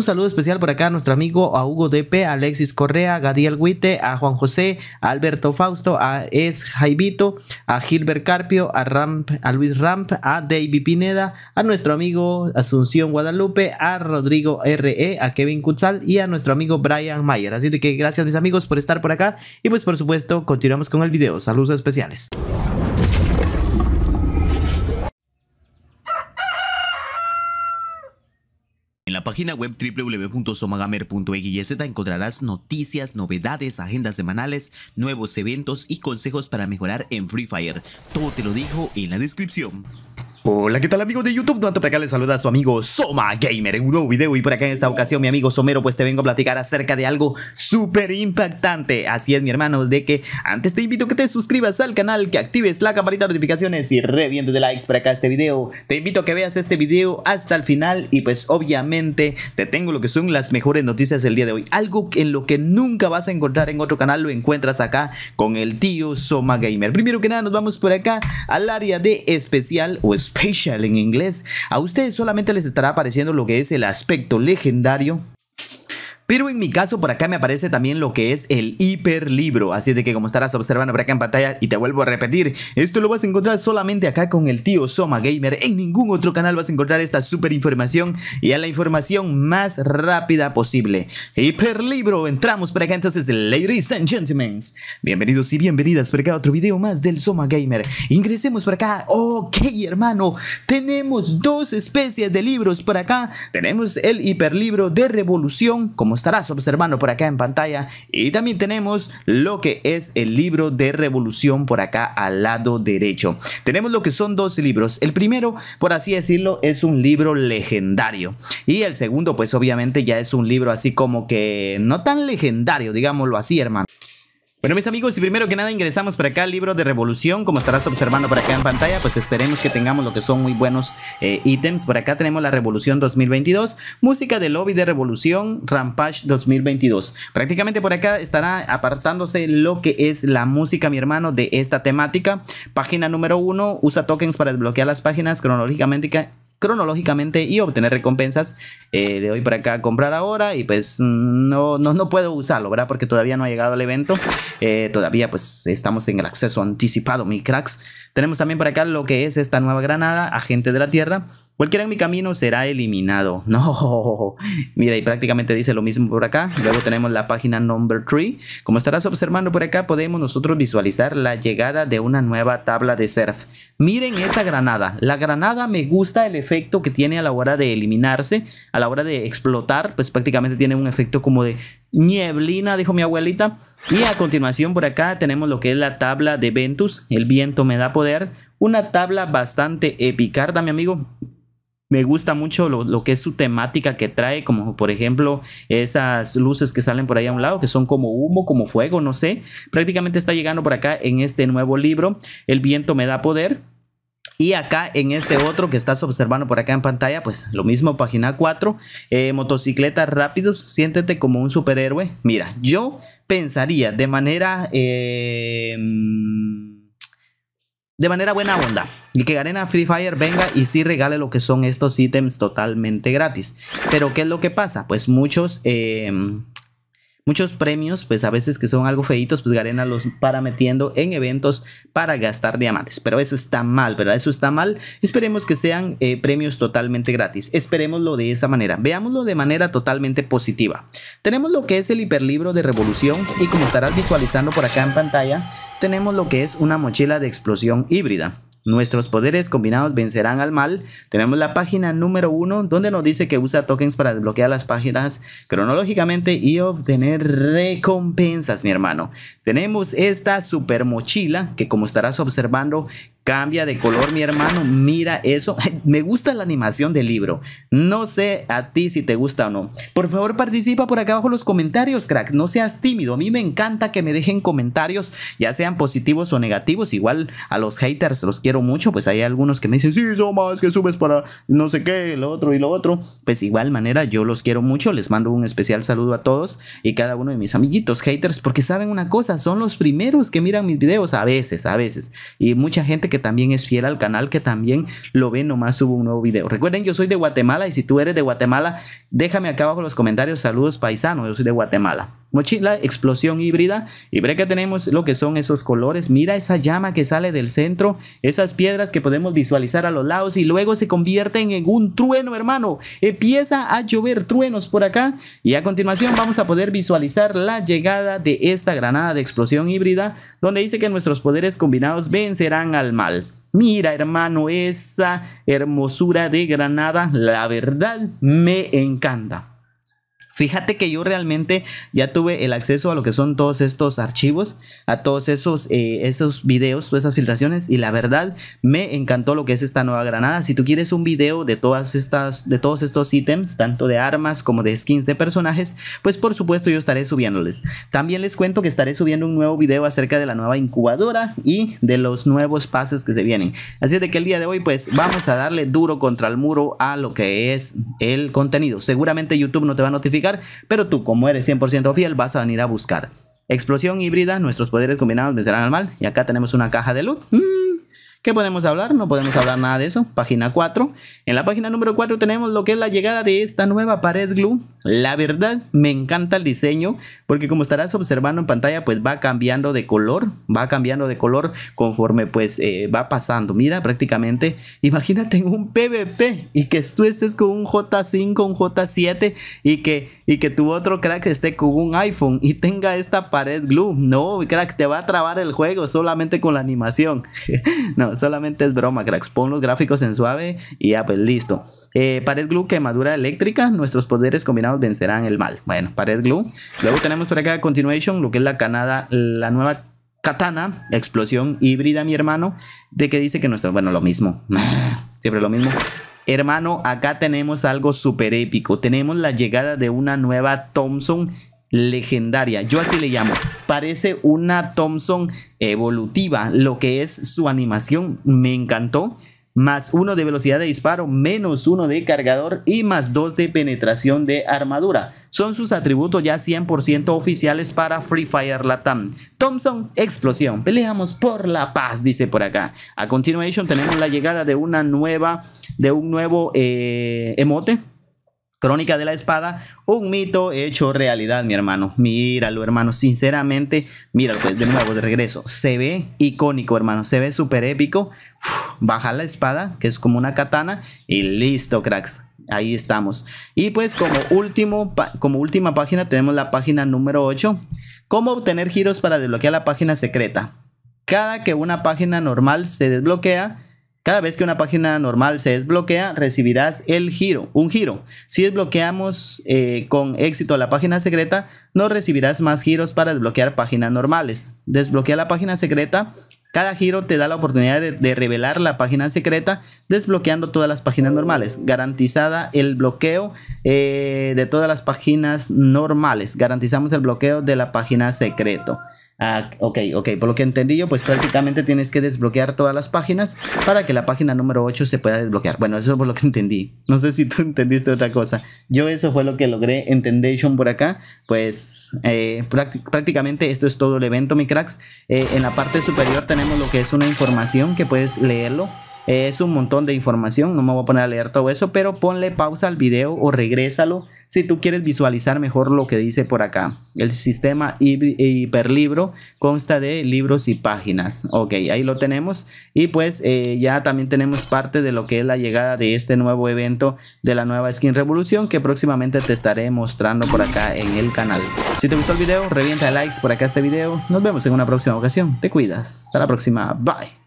Un saludo especial por acá a nuestro amigo a Hugo DP, a Alexis Correa, a Gadiel Huite, a Juan José, a Alberto Fausto, a Es Jaibito, a Gilbert Carpio, a, Ramp, a Luis Ramp, a David Pineda, a nuestro amigo Asunción Guadalupe, a Rodrigo RE, a Kevin Kutzal y a nuestro amigo Brian Mayer. Así de que gracias mis amigos por estar por acá y pues por supuesto continuamos con el video. Saludos especiales. En la página web www.somagamer.xyz encontrarás noticias, novedades, agendas semanales, nuevos eventos y consejos para mejorar en Free Fire. Todo te lo dijo en la descripción. Hola, ¿qué tal amigos de YouTube? Durante para acá les saluda a su amigo Soma Gamer en un nuevo video y por acá en esta ocasión mi amigo Somero pues te vengo a platicar acerca de algo súper impactante. Así es mi hermano, de que antes te invito a que te suscribas al canal, que actives la campanita de notificaciones y reviente de likes para acá este video. Te invito a que veas este video hasta el final y pues obviamente te tengo lo que son las mejores noticias del día de hoy. Algo en lo que nunca vas a encontrar en otro canal lo encuentras acá con el tío Soma Gamer. Primero que nada nos vamos por acá al área de especial o especial Special en inglés, a ustedes solamente les estará apareciendo lo que es el aspecto legendario pero en mi caso por acá me aparece también lo que es el hiperlibro, así de que como estarás observando por acá en pantalla y te vuelvo a repetir, esto lo vas a encontrar solamente acá con el tío Soma Gamer, en ningún otro canal vas a encontrar esta super información y a la información más rápida posible. Hiperlibro, entramos por acá entonces, ladies and gentlemen, bienvenidos y bienvenidas por acá a otro video más del Soma Gamer. Ingresemos por acá, ok hermano, tenemos dos especies de libros por acá, tenemos el hiperlibro de revolución, como estarás observando por acá en pantalla. Y también tenemos lo que es el libro de revolución por acá al lado derecho. Tenemos lo que son dos libros. El primero, por así decirlo, es un libro legendario. Y el segundo, pues obviamente ya es un libro así como que no tan legendario, digámoslo así, hermano. Bueno, mis amigos, y primero que nada ingresamos para acá al libro de revolución. Como estarás observando por acá en pantalla, pues esperemos que tengamos lo que son muy buenos eh, ítems. Por acá tenemos la revolución 2022, música de lobby de revolución, Rampage 2022. Prácticamente por acá estará apartándose lo que es la música, mi hermano, de esta temática. Página número uno, usa tokens para desbloquear las páginas cronológicamente cronológicamente y obtener recompensas de eh, hoy para acá comprar ahora y pues no, no, no, puedo usarlo, ¿verdad? Porque todavía no ha llegado el evento, eh, todavía pues estamos en el acceso anticipado, mi cracks, tenemos también por acá lo que es esta nueva granada, agente de la tierra. Cualquiera en mi camino será eliminado. No, mira, y prácticamente dice lo mismo por acá. Luego tenemos la página number 3. Como estarás observando por acá, podemos nosotros visualizar la llegada de una nueva tabla de surf. Miren esa granada. La granada me gusta el efecto que tiene a la hora de eliminarse, a la hora de explotar, pues prácticamente tiene un efecto como de Nieblina, dijo mi abuelita. Y a continuación por acá tenemos lo que es la tabla de Ventus. El viento me da poder. Una tabla bastante epicarda, mi amigo. Me gusta mucho lo, lo, que es su temática que trae, como por ejemplo esas luces que salen por ahí a un lado, que son como humo, como fuego, no sé. Prácticamente está llegando por acá en este nuevo libro. El viento me da poder. Y acá en este otro que estás observando por acá en pantalla, pues lo mismo, página 4, eh, motocicletas rápidos, siéntete como un superhéroe. Mira, yo pensaría de manera... Eh, de manera buena onda. Y que Garena Free Fire venga y sí regale lo que son estos ítems totalmente gratis. Pero ¿qué es lo que pasa? Pues muchos eh, Muchos premios, pues a veces que son algo feitos, pues Garena los para metiendo en eventos para gastar diamantes. Pero eso está mal, ¿verdad? Eso está mal. Esperemos que sean eh, premios totalmente gratis. Esperemoslo de esa manera. Veámoslo de manera totalmente positiva. Tenemos lo que es el hiperlibro de revolución y como estarás visualizando por acá en pantalla, tenemos lo que es una mochila de explosión híbrida. Nuestros poderes combinados vencerán al mal. Tenemos la página número uno donde nos dice que usa tokens para desbloquear las páginas cronológicamente y obtener recompensas, mi hermano. Tenemos esta super mochila que como estarás observando Cambia de color, mi hermano. Mira eso. Me gusta la animación del libro. No sé a ti si te gusta o no. Por favor, participa por acá abajo los comentarios, crack. No seas tímido. A mí me encanta que me dejen comentarios, ya sean positivos o negativos. Igual a los haters los quiero mucho. Pues hay algunos que me dicen, sí, son más que subes para no sé qué, lo otro y lo otro. Pues igual manera, yo los quiero mucho. Les mando un especial saludo a todos y cada uno de mis amiguitos haters, porque saben una cosa, son los primeros que miran mis videos a veces, a veces. Y mucha gente que también es fiel al canal, que también lo ve, nomás subo un nuevo video. Recuerden, yo soy de Guatemala y si tú eres de Guatemala, déjame acá abajo los comentarios. Saludos paisanos, yo soy de Guatemala. Mochila, explosión híbrida. Y ve que tenemos lo que son esos colores. Mira esa llama que sale del centro, esas piedras que podemos visualizar a los lados y luego se convierten en un trueno, hermano. Empieza a llover truenos por acá y a continuación vamos a poder visualizar la llegada de esta granada de explosión híbrida donde dice que nuestros poderes combinados vencerán al mal. Mira, hermano, esa hermosura de granada, la verdad me encanta. Fíjate que yo realmente ya tuve el acceso a lo que son todos estos archivos, a todos esos, eh, esos videos, todas esas filtraciones y la verdad me encantó lo que es esta nueva granada. Si tú quieres un video de todas estas, de todos estos ítems, tanto de armas como de skins de personajes, pues por supuesto yo estaré subiéndoles. También les cuento que estaré subiendo un nuevo video acerca de la nueva incubadora y de los nuevos pases que se vienen. Así de que el día de hoy pues vamos a darle duro contra el muro a lo que es el contenido. Seguramente YouTube no te va a notificar pero tú como eres 100% fiel vas a venir a buscar. Explosión híbrida, nuestros poderes combinados serán al mal. Y acá tenemos una caja de luz ¿Qué podemos hablar? No podemos hablar nada de eso. Página 4. En la página número 4 tenemos lo que es la llegada de esta nueva pared glue. La verdad, me encanta el diseño porque como estarás observando en pantalla, pues va cambiando de color, va cambiando de color conforme pues eh, va pasando. Mira, prácticamente, imagínate un PvP y que tú estés con un J5, un J7 y que, y que tu otro crack esté con un iPhone y tenga esta pared glue. No, crack, te va a trabar el juego solamente con la animación. no, solamente es broma, cracks. Pon los gráficos en suave y ya, pues listo. Eh, pared glue, quemadura eléctrica. Nuestros poderes combinados vencerán el mal. Bueno, pared glue. Luego tenemos por acá continuation, lo que es la canada, la nueva katana, explosión híbrida, mi hermano. De que dice que nuestro, bueno, lo mismo. Siempre lo mismo. Hermano, acá tenemos algo súper épico. Tenemos la llegada de una nueva Thompson legendaria. Yo así le llamo. Parece una Thompson evolutiva. Lo que es su animación me encantó. Más uno de velocidad de disparo, menos uno de cargador y más dos de penetración de armadura. Son sus atributos ya 100% oficiales para Free Fire Latam. Thompson, explosión. Peleamos por la paz, dice por acá. A continuación tenemos la llegada de una nueva, de un nuevo eh, emote Crónica de la Espada, un mito hecho realidad, mi hermano. Míralo, hermano. Sinceramente, míralo, pues, de nuevo, de regreso. Se ve icónico, hermano. Se ve súper épico. baja la espada, que es como una katana. Y listo, cracks. Ahí estamos. Y pues como, último, como última página tenemos la página número 8. ¿Cómo obtener giros para desbloquear la página secreta? Cada que una página normal se desbloquea, cada vez que una página normal se desbloquea, recibirás el giro, un giro. Si desbloqueamos eh, con éxito la página secreta, no recibirás más giros para desbloquear páginas normales. Desbloquea la página secreta. Cada giro te da la oportunidad de, revelar la página secreta, desbloqueando todas las páginas normales. Garantizada el bloqueo eh, de todas las páginas normales. Garantizamos el bloqueo de la página secreto. Ah, ok, ok, por lo que entendí yo, pues prácticamente tienes que desbloquear todas las páginas para que la página número 8 se pueda desbloquear. Bueno, eso es por lo que entendí. No sé si tú entendiste otra cosa. Yo eso fue lo que logré en Tendation por acá. Pues eh, prácticamente esto es todo el evento, mi cracks. Eh, en la parte superior tenemos lo que es una información que puedes leerlo es un montón de información, no me voy a poner a leer todo eso, pero ponle pausa al video o regrésalo si tú quieres visualizar mejor lo que dice por acá. El sistema hiperlibro consta de libros y páginas. Ok, ahí lo tenemos. Y pues eh, ya también tenemos parte de lo que es la llegada de este nuevo evento de la nueva skin revolución que próximamente te estaré mostrando por acá en el canal. Si te gustó el video, revienta likes por acá este video. Nos vemos en una próxima ocasión. Te cuidas. Hasta la próxima. Bye.